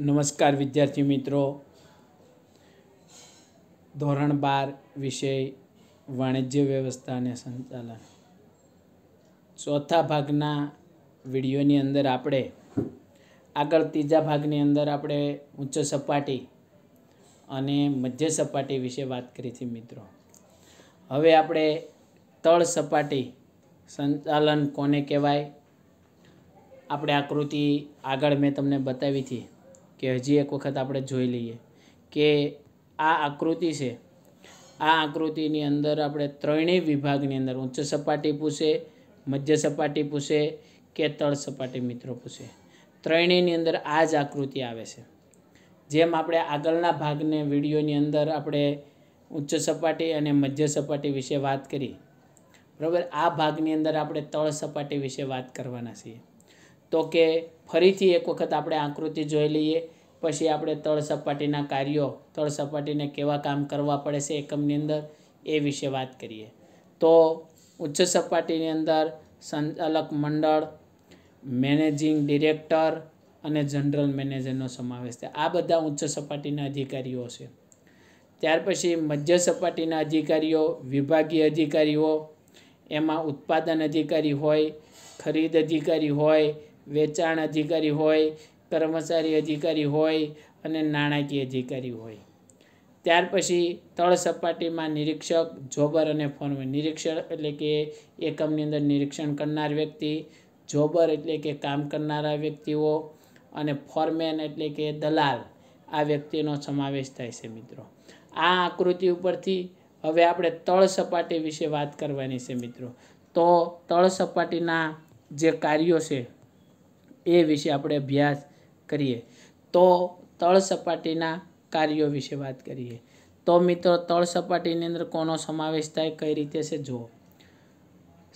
નમસ્કાર વિદ્યાર્થી મિત્રો ધોરણ બાર વિષય વાણિજ્ય વ્યવસ્થા અને સંચાલન ચોથા ભાગના વિડીયોની અંદર આપણે આગળ ત્રીજા ભાગની અંદર આપણે ઉચ્ચ સપાટી અને મધ્ય સપાટી વિશે વાત કરી હતી મિત્રો હવે આપણે તળ સપાટી સંચાલન કોને કહેવાય આપણે આકૃતિ આગળ મેં તમને બતાવી હતી કે હજી એક વખત આપણે જોઈ લઈએ કે આ આકૃતિ છે આ આકૃતિની અંદર આપણે ત્રણેય વિભાગની અંદર ઉચ્ચ સપાટી પૂછે મધ્ય સપાટી પૂછે કે તળ સપાટી મિત્રો પૂછે ત્રણેયની અંદર આ જ આકૃતિ આવે છે જેમ આપણે આગળના ભાગને વિડીયોની અંદર આપણે ઉચ્ચ સપાટી અને મધ્ય સપાટી વિશે વાત કરી બરાબર આ ભાગની અંદર આપણે તળ સપાટી વિશે વાત કરવાના છીએ તો કે ફરીથી એક વખત આપણે આકૃતિ જોઈ લઈએ પછી આપણે તળ સપાટીના કાર્યો તળ સપાટીને કેવા કામ કરવા પડે છે એકમની અંદર એ વિશે વાત કરીએ તો ઉચ્ચ સપાટીની અંદર સંચાલક મંડળ મેનેજિંગ ડિરેક્ટર અને જનરલ મેનેજરનો સમાવેશ થાય આ બધા ઉચ્ચ સપાટીના અધિકારીઓ છે ત્યાર પછી મધ્ય સપાટીના અધિકારીઓ વિભાગીય અધિકારીઓ એમાં ઉત્પાદન અધિકારી હોય ખરીદ અધિકારી હોય વેચાણ અધિકારી હોય કર્મચારી અધિકારી હોય અને નાણાકીય અધિકારી હોય ત્યાર પછી તળ સપાટીમાં નિરીક્ષક જોબર અને ફોર્મન નિરીક્ષણ એટલે કે એકમની અંદર નિરીક્ષણ કરનાર વ્યક્તિ જોબર એટલે કે કામ કરનારા વ્યક્તિઓ અને ફોરમેન એટલે કે દલાલ આ વ્યક્તિનો સમાવેશ થાય છે મિત્રો આ આકૃતિ ઉપરથી હવે આપણે તળ સપાટી વિશે વાત કરવાની છે મિત્રો તો તળ સપાટીના જે કાર્યો છે એ વિશે આપણે અભ્યાસ કરીએ તો તળ સપાટીના કાર્યો વિશે વાત કરીએ તો મિત્રો તળ સપાટીની અંદર કોનો સમાવેશ થાય કઈ રીતે છે જુઓ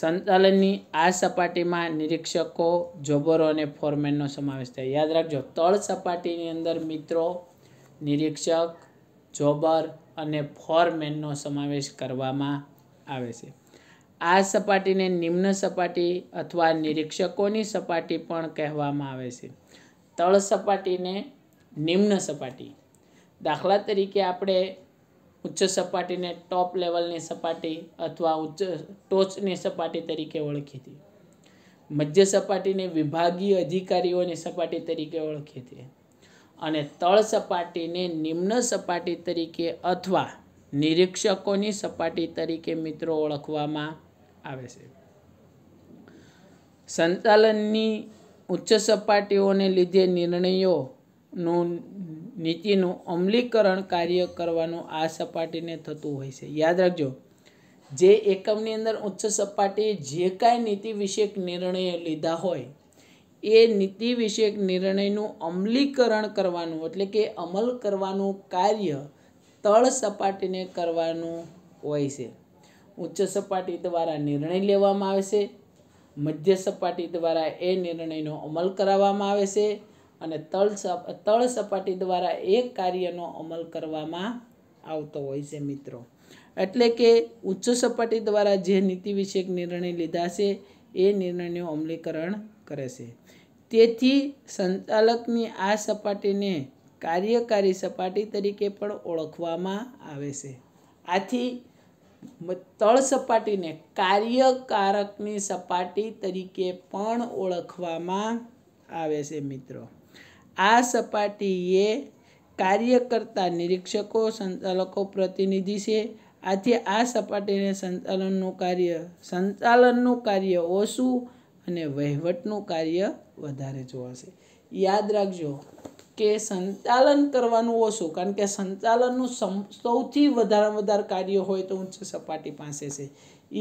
સંચાલનની આ સપાટીમાં નિરીક્ષકો જોબરો અને ફોરમેનનો સમાવેશ થાય યાદ રાખજો તળ સપાટીની અંદર મિત્રો નિરીક્ષક જોબર અને ફોરમેનનો સમાવેશ કરવામાં આવે છે આ સપાટીને નિમ્ન સપાટી અથવા નિરીક્ષકોની સપાટી પણ કહેવામાં આવે છે તળ સપાટીને નિમ્ન સપાટી દાખલા તરીકે આપણે ઉચ્ચ સપાટીને ટોપ લેવલની સપાટી અથવા ઉચ્ચ ટોચની સપાટી તરીકે ઓળખી હતી મધ્ય સપાટીને વિભાગીય અધિકારીઓની સપાટી તરીકે ઓળખી હતી અને તળ સપાટીને નિમ્ન સપાટી તરીકે અથવા નિરીક્ષકોની સપાટી તરીકે મિત્રો ઓળખવામાં આવે છે સંચાલનની ઉચ્ચ સપાટીઓને લીધે નિર્ણયોનું નીતિનું અમલીકરણ કાર્ય કરવાનું આ સપાટીને થતું હોય છે યાદ રાખજો જે એકમની અંદર ઉચ્ચ સપાટીએ જે કાંઈ નીતિ વિષયક નિર્ણય લીધા હોય એ નીતિ વિષયક નિર્ણયનું અમલીકરણ કરવાનું એટલે કે અમલ કરવાનું કાર્ય તળ સપાટીને કરવાનું હોય છે ઉચ્ચ સપાટી દ્વારા નિર્ણય લેવામાં આવે છે મધ્ય સપાટી દ્વારા એ નિર્ણયનો અમલ કરાવવામાં આવે છે અને તળ તળ સપાટી દ્વારા એ કાર્યનો અમલ કરવામાં આવતો હોય છે મિત્રો એટલે કે ઉચ્ચ સપાટી દ્વારા જે નીતિ વિષયક નિર્ણય લીધા છે એ નિર્ણયનું અમલીકરણ કરે છે તેથી સંચાલકની આ સપાટીને કાર્યકારી સપાટી તરીકે પણ ઓળખવામાં આવે છે આથી તળ સપાટીને કાર્યકારકની સપાટી તરીકે પણ ઓળખવામાં આવે છે મિત્રો આ સપાટીએ કાર્ય કરતા નિરીક્ષકો સંચાલકો પ્રતિનિધિ છે આથી આ સપાટીને સંચાલનનું કાર્ય સંચાલનનું કાર્ય ઓછું અને વહીવટનું કાર્ય વધારે જોવાશે યાદ રાખજો કે સંચાલન કરવાનું ઓછું કારણ કે સંચાલનનું સૌથી વધારે વધારે કાર્ય હોય તો ઊંચી સપાટી પાસે છે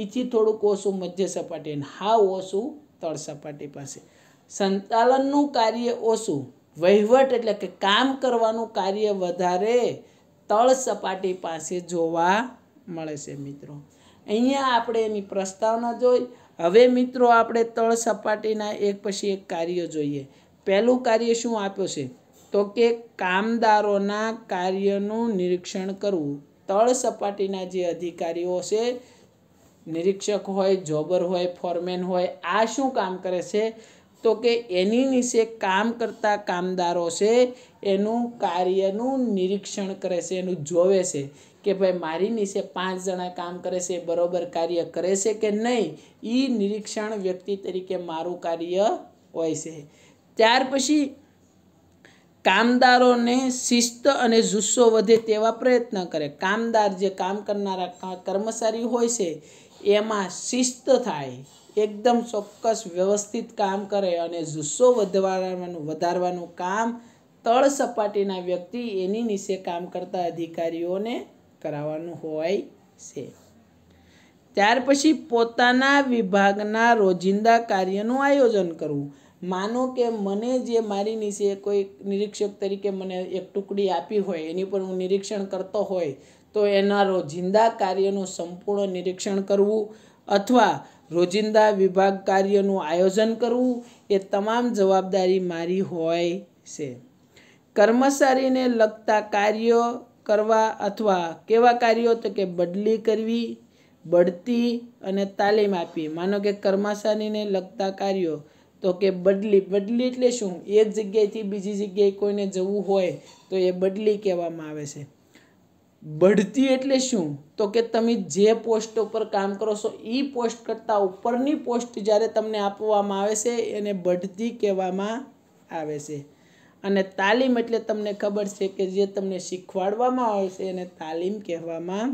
એથી થોડુંક ઓછું મધ્ય સપાટી અને હા ઓછું તળ સપાટી પાસે સંચાલનનું કાર્ય ઓછું વહીવટ એટલે કે કામ કરવાનું કાર્ય વધારે તળ સપાટી પાસે જોવા મળે છે મિત્રો અહીંયા આપણે એની પ્રસ્તાવના જોઈ હવે મિત્રો આપણે તળ સપાટીના એક પછી એક કાર્ય જોઈએ પહેલું કાર્ય શું આપ્યું છે તો કે કામદારોના કાર્યનું નિરીક્ષણ કરવું તળ સપાટીના જે અધિકારીઓ છે નિરીક્ષક હોય જોબર હોય ફોરમેન હોય આ શું કામ કરે છે તો કે એની નીચે કામ કરતા કામદારો છે એનું કાર્યનું નિરીક્ષણ કરે છે એનું જોવે છે કે ભાઈ મારી નીચે પાંચ જણા કામ કરે છે બરાબર કાર્ય કરે છે કે નહીં એ નિરીક્ષણ વ્યક્તિ તરીકે મારું કાર્ય હોય છે ત્યાર પછી કામદારોને શિસ્ત અને જુસ્સો વધે તેવા પ્રયત્ન કરે કામદાર જે કામ કરનારા કર્મચારી હોય છે એમાં શિસ્ત થાય એકદમ ચોક્કસ વ્યવસ્થિત કામ કરે અને જુસ્સો વધવાનું વધારવાનું કામ તળ સપાટીના વ્યક્તિ એની નીચે કામ કરતા અધિકારીઓને કરાવવાનું હોય છે ત્યાર પછી પોતાના વિભાગના રોજિંદા કાર્યનું આયોજન કરવું માનો કે મને જે મારી નીચે કોઈ નિરીક્ષક તરીકે મને એક ટુકડી આપી હોય એની પર હું નિરીક્ષણ કરતો હોય તો એના રોજિંદા કાર્યનું સંપૂર્ણ નિરીક્ષણ કરવું અથવા રોજિંદા વિભાગ કાર્યનું આયોજન કરવું એ તમામ જવાબદારી મારી હોય છે કર્મચારીને લગતા કાર્યો કરવા અથવા કેવા કાર્યો તો કે બદલી કરવી બઢતી અને તાલીમ આપવી માનો કે કર્મચારીને લગતા કાર્યો તો કે બદલી બદલી એટલે શું એક જગ્યાએથી બીજી જગ્યાએ કોઈને જવું હોય તો એ બદલી કહેવામાં આવે છે બઢતી એટલે શું તો કે તમે જે પોસ્ટ ઉપર કામ કરો છો એ પોસ્ટ કરતાં ઉપરની પોસ્ટ જ્યારે તમને આપવામાં આવે છે એને બઢતી કહેવામાં આવે છે અને તાલીમ એટલે તમને ખબર છે કે જે તમને શીખવાડવામાં આવે છે એને તાલીમ કહેવામાં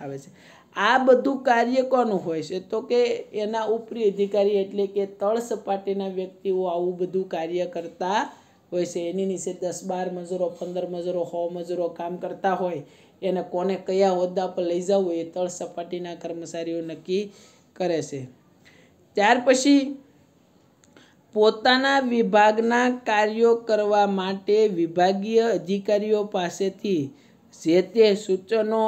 આવે છે આ બધું કાર્ય કોનું હોય છે તો કે એના ઉપરી અધિકારી એટલે કે તળ સપાટીના વ્યક્તિઓ આવું બધું કાર્ય કરતા હોય છે એની નીચે દસ બાર મજૂરો પંદર મજૂરો સો મજૂરો કામ કરતા હોય એને કોને કયા હોદ્દા પર લઈ જવું એ તળ સપાટીના કર્મચારીઓ નક્કી કરે છે ત્યાર પછી પોતાના વિભાગના કાર્યો કરવા માટે વિભાગીય અધિકારીઓ પાસેથી જે તે સૂચનો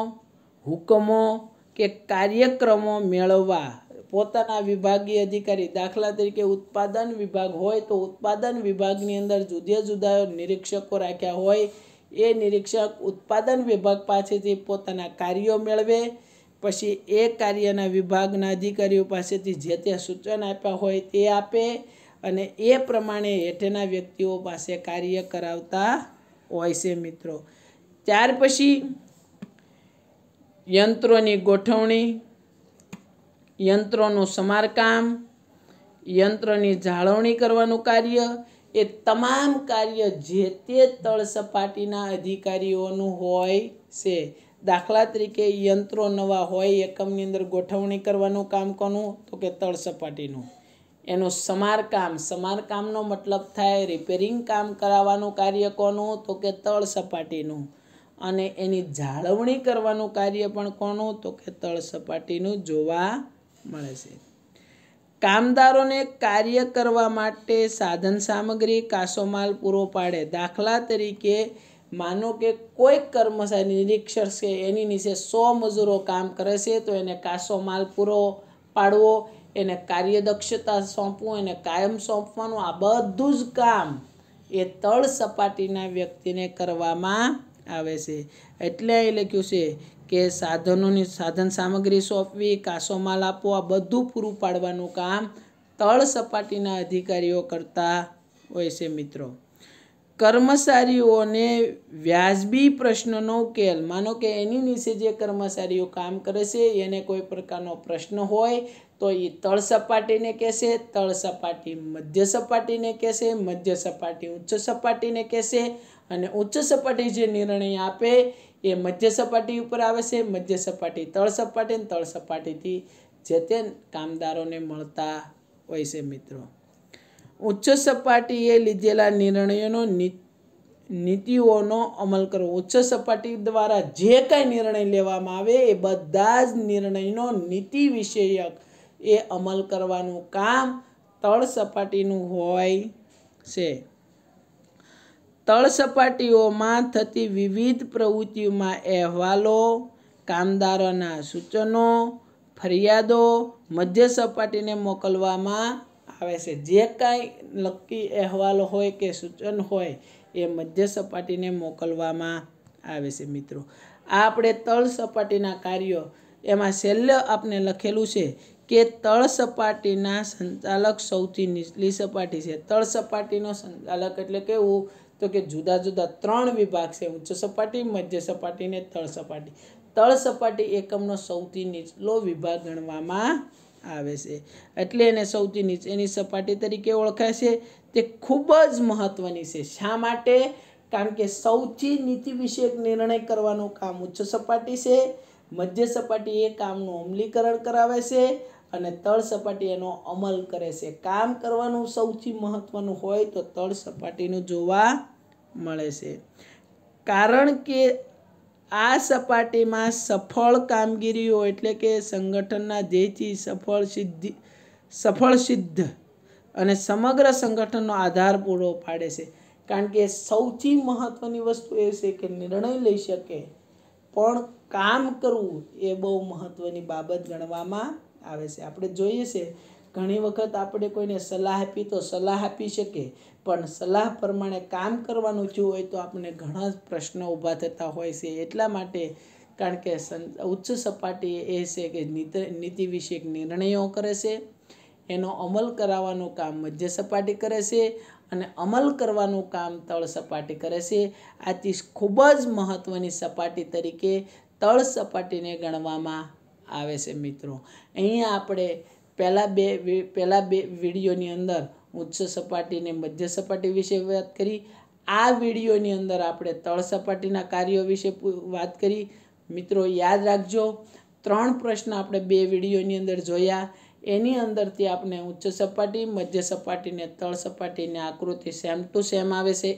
હુકમો કે કાર્યક્રમો મેળવવા પોતાના વિભાગીય અધિકારી દાખલા તરીકે ઉત્પાદન વિભાગ હોય તો ઉત્પાદન વિભાગની અંદર જુદા જુદા નિરીક્ષકો રાખ્યા હોય એ નિરીક્ષક ઉત્પાદન વિભાગ પાસેથી પોતાના કાર્યો મેળવે પછી એ કાર્યના વિભાગના અધિકારીઓ પાસેથી જે તે સૂચન આપ્યા હોય તે આપે અને એ પ્રમાણે હેઠેના વ્યક્તિઓ પાસે કાર્ય કરાવતા હોય છે મિત્રો ત્યાર પછી યંત્રોની ગોઠવણી યંત્રોનું સમારકામ યંત્રની જાળવણી કરવાનું કાર્ય એ તમામ કાર્ય જે તે તળ સપાટીના અધિકારીઓનું હોય છે દાખલા તરીકે યંત્રો નવા હોય એકમની અંદર ગોઠવણી કરવાનું કામ કોનું તો કે તળ સપાટીનું એનું સમારકામ સમારકામનો મતલબ થાય રિપેરિંગ કામ કરાવવાનું કાર્ય કોનું તો કે તળ સપાટીનું અને એની જાળવણી કરવાનું કાર્ય પણ કોનું તો કે તળ સપાટીનું જોવા મળે છે કામદારોને કાર્ય કરવા માટે સાધન સામગ્રી કાસો માલ પૂરો પાડે દાખલા તરીકે માનો કે કોઈક કર્મચારી નિરીક્ષક છે એની નીચે સો મજૂરો કામ કરે છે તો એને કાસો માલ પૂરો પાડવો એને કાર્યદક્ષતા સોંપવું એને કાયમ સોંપવાનું આ બધું જ કામ એ તળ સપાટીના વ્યક્તિને કરવામાં આવે છે એટલે એ લખ્યું છે કે સાધનોની સાધન સામગ્રી સોંપવી કાસો માલ આપવો આ બધું પૂરું પાડવાનું કામ તળ સપાટીના અધિકારીઓ કરતા હોય છે મિત્રો કર્મચારીઓને વ્યાજબી પ્રશ્નનો ઉકેલ માનો કે એની નીચે જે કર્મચારીઓ કામ કરે છે એને કોઈ પ્રકારનો પ્રશ્ન હોય તો એ તળ સપાટીને કહેશે તળ સપાટી મધ્ય સપાટીને કહેશે મધ્ય સપાટી ઉચ્ચ સપાટીને કહેશે અને ઉચ્ચ સપાટી જે નિર્ણય આપે એ મધ્ય સપાટી ઉપર આવે છે મધ્ય સપાટી તળ સપાટી તળ સપાટીથી જે તે કામદારોને મળતા હોય છે મિત્રો ઉચ્ચ સપાટીએ લીધેલા નિર્ણયોનો નીતિઓનો અમલ કરવો ઉચ્ચ સપાટી દ્વારા જે કાંઈ નિર્ણય લેવામાં આવે એ બધા જ નિર્ણયનો નીતિ વિષયક એ અમલ કરવાનું કામ તળ સપાટીનું હોય છે તળ સપાટીઓમાં થતી વિવિધ પ્રવૃત્તિઓમાં અહેવાલો કામદારોના સૂચનો ફરિયાદો મધ્ય સપાટીને મોકલવામાં આવે છે જે કાંઈ નક્કી અહેવાલો હોય કે સૂચન હોય એ મધ્ય સપાટીને મોકલવામાં આવે છે મિત્રો આ આપણે તળ સપાટીના કાર્યો એમાં છેલ્લે આપને લખેલું છે કે તળ સપાટીના સંચાલક સૌથી નીચલી સપાટી છે તળ સપાટીનો સંચાલક એટલે કેવું તો કે જુદા જુદા ત્રણ વિભાગ છે ઉચ્ચ સપાટી મધ્ય સપાટી ને તળ સપાટી તળ સપાટી એકમનો સૌથી નીચલો વિભાગ ગણવામાં આવે છે એટલે એને સૌથી નીચેની સપાટી તરીકે ઓળખાય છે તે ખૂબ જ મહત્ત્વની છે શા માટે કારણ કે સૌથી નીતિ વિષયક નિર્ણય કરવાનું કામ ઉચ્ચ સપાટી છે મધ્ય સપાટી એ કામનું અમલીકરણ કરાવે છે અને તળ સપાટી એનો અમલ કરે છે કામ કરવાનું સૌથી મહત્ત્વનું હોય તો તળ સપાટીનું જોવા મળે છે કારણ કે આ સપાટીમાં સફળ કામગીરીઓ એટલે કે સંગઠનના ધ્યેયથી સફળ સિદ્ધિ સફળ સિદ્ધ અને સમગ્ર સંગઠનનો આધાર પૂરો પાડે છે કારણ કે સૌથી મહત્ત્વની વસ્તુ એ છે કે નિર્ણય લઈ શકે પણ કામ કરવું એ બહુ મહત્ત્વની બાબત ગણવામાં આવે છે આપણે જોઈએ છે ઘણી વખત આપણે કોઈને સલાહ આપી તો સલાહ આપી શકે પણ સલાહ પ્રમાણે કામ કરવાનું થયું હોય તો આપણને ઘણા પ્રશ્નો ઊભા થતા હોય છે એટલા માટે કારણ કે ઉચ્ચ સપાટી એ છે કે નીતિ વિષયક નિર્ણયો કરે છે એનો અમલ કરાવવાનું કામ મધ્ય સપાટી કરે છે અને અમલ કરવાનું કામ તળ સપાટી કરે છે આથી ખૂબ જ મહત્ત્વની સપાટી તરીકે તળ સપાટીને ગણવામાં આવે છે મિત્રો અહીંયા આપણે પહેલાં બે પહેલાં બે વિડીયોની અંદર ઉચ્ચ સપાટી અને મધ્ય સપાટી વિશે વાત કરી આ વિડીયોની અંદર આપણે તળ સપાટીના કાર્યો વિશે વાત કરી મિત્રો યાદ રાખજો ત્રણ પ્રશ્ન આપણે બે વિડીયોની અંદર જોયા એની અંદરથી આપણે ઉચ્ચ સપાટી મધ્ય સપાટીને તળ સપાટીની આકૃતિ સેમ ટુ સેમ આવે છે